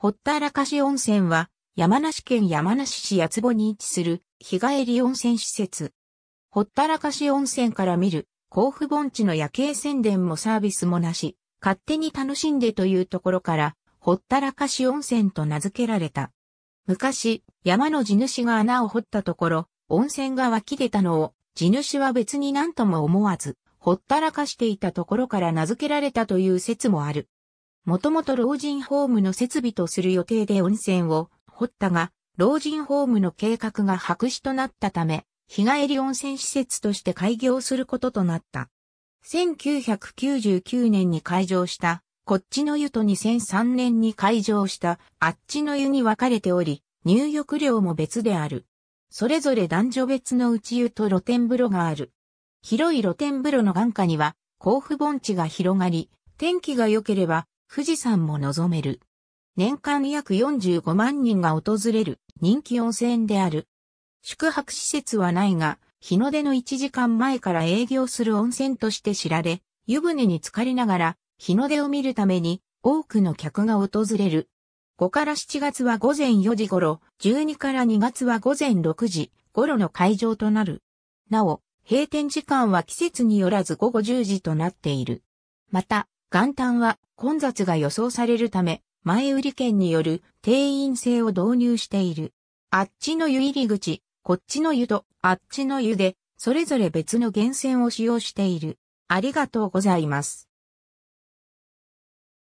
ほったらかし温泉は、山梨県山梨市八坪に位置する日帰り温泉施設。ほったらかし温泉から見る甲府盆地の夜景宣伝もサービスもなし、勝手に楽しんでというところから、ほったらかし温泉と名付けられた。昔、山の地主が穴を掘ったところ、温泉が湧き出たのを、地主は別に何とも思わず、ほったらかしていたところから名付けられたという説もある。もともと老人ホームの設備とする予定で温泉を掘ったが、老人ホームの計画が白紙となったため、日帰り温泉施設として開業することとなった。1999年に開場した、こっちの湯と2003年に開場した、あっちの湯に分かれており、入浴料も別である。それぞれ男女別の内湯と露天風呂がある。広い露天風呂の眼下には、甲府盆地が広がり、天気が良ければ、富士山も望める。年間約45万人が訪れる人気温泉である。宿泊施設はないが、日の出の1時間前から営業する温泉として知られ、湯船に浸かりながら日の出を見るために多くの客が訪れる。5から7月は午前4時頃、12から2月は午前6時頃の会場となる。なお、閉店時間は季節によらず午後10時となっている。また、元旦は混雑が予想されるため、前売り券による定員制を導入している。あっちの湯入り口、こっちの湯とあっちの湯で、それぞれ別の源泉を使用している。ありがとうございます。